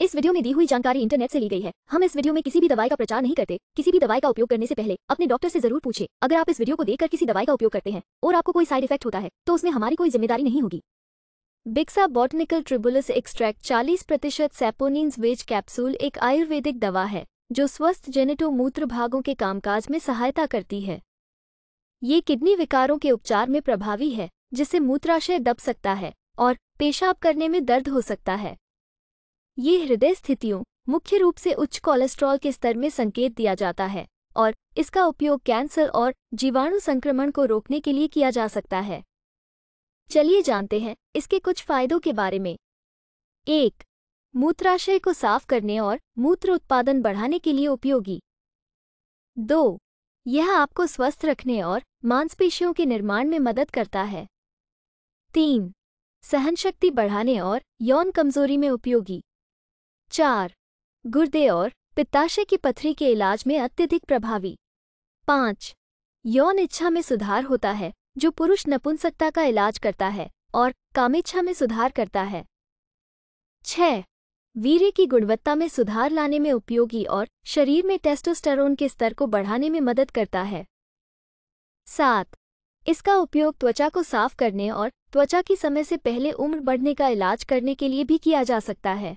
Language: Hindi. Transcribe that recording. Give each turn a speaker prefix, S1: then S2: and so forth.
S1: इस वीडियो में दी हुई जानकारी इंटरनेट से ली गई है हम इस वीडियो में किसी भी दवाई का प्रचार नहीं करते किसी भी दवाई का उपयोग करने से पहले अपने डॉक्टर से जरूर पूछे अगर आप इस वीडियो को देखकर किसी दवाई का उपयोग करते हैं और आपको कोई साइड इफेक्ट होता है तो उसमें हमारी कोई जिम्मेदारी नहीं होगी बिक्सा बॉटनिकल ट्रिबुलस एक्सट्रैक्ट चालीस प्रतिशत वेज कैप्सूल एक आयुर्वेदिक दवा है जो स्वस्थ जेनेटो मूत्र भागों के कामकाज में सहायता करती है ये किडनी विकारों के उपचार में प्रभावी है जिससे मूत्राशय दब सकता है और पेशाब करने में दर्द हो सकता है ये हृदय स्थितियों मुख्य रूप से उच्च कोलेस्ट्रॉल के स्तर में संकेत दिया जाता है और इसका उपयोग कैंसर और जीवाणु संक्रमण को रोकने के लिए किया जा सकता है चलिए जानते हैं इसके कुछ फायदों के बारे में एक मूत्राशय को साफ करने और मूत्र उत्पादन बढ़ाने के लिए उपयोगी दो यह आपको स्वस्थ रखने और मांसपेशियों के निर्माण में मदद करता है तीन सहनशक्ति बढ़ाने और यौन कमजोरी में उपयोगी चार गुर्दे और पित्ताशय की पथरी के इलाज में अत्यधिक प्रभावी पाँच यौन इच्छा में सुधार होता है जो पुरुष नपुंसकता का इलाज करता है और कामेच्छा में सुधार करता है छह वीर्य की गुणवत्ता में सुधार लाने में उपयोगी और शरीर में टेस्टोस्टेरोन के स्तर को बढ़ाने में मदद करता है सात इसका उपयोग त्वचा को साफ करने और त्वचा की समय से पहले उम्र बढ़ने का इलाज करने के लिए भी किया जा सकता है